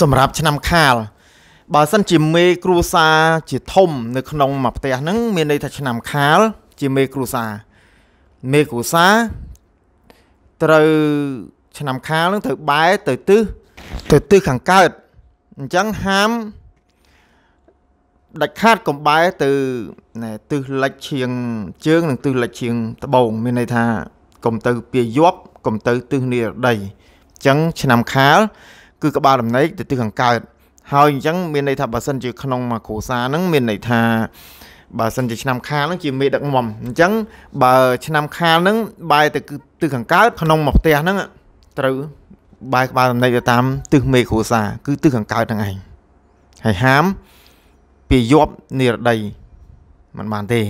សម្រាប់ឆ្នាំខាលបើសិនជាមេគ្រួសារជាធំនៅ ក្នុងមួយផ្ទះហ្នឹងមានន័យថាឆ្នាំខាល ជាមេគ្រួសារមេគ្រួសារត្រូវឆ្នាំខាលហ្នឹងត្រូវបែរទៅទិសទៅទិសខាងកើតអញ្ចឹងហាមដាច់ខាតកំបែរទៅណែទិសលិចឈៀងជើងនិងទិសលិចឈៀងត្បូងមានន័យថាកុំទៅពីយប់កុំទៅទិសនិរដីអញ្ចឹងឆ្នាំខាលគឺក្បាលដំណេកទៅទិសខាងកើតហើយអញ្ចឹងមានន័យថាបើសិនជា ក្នុងមួយគ្រួសារហ្នឹងមានន័យថាបើសិនជាឆ្នាំខាលហ្នឹងជាមេដឹកនាំអញ្ចឹងបើឆ្នាំខាលហ្នឹងបាយទៅទិសខាងកើតក្នុងមួយផ្ទះហ្នឹងត្រូវបាយក្បាលដំណេកទៅតាមទិសមេគ្រួសារគឺទិសខាងកើតហ្នឹងឯងហើយហាមពីយប់និរដីមិនបានទេ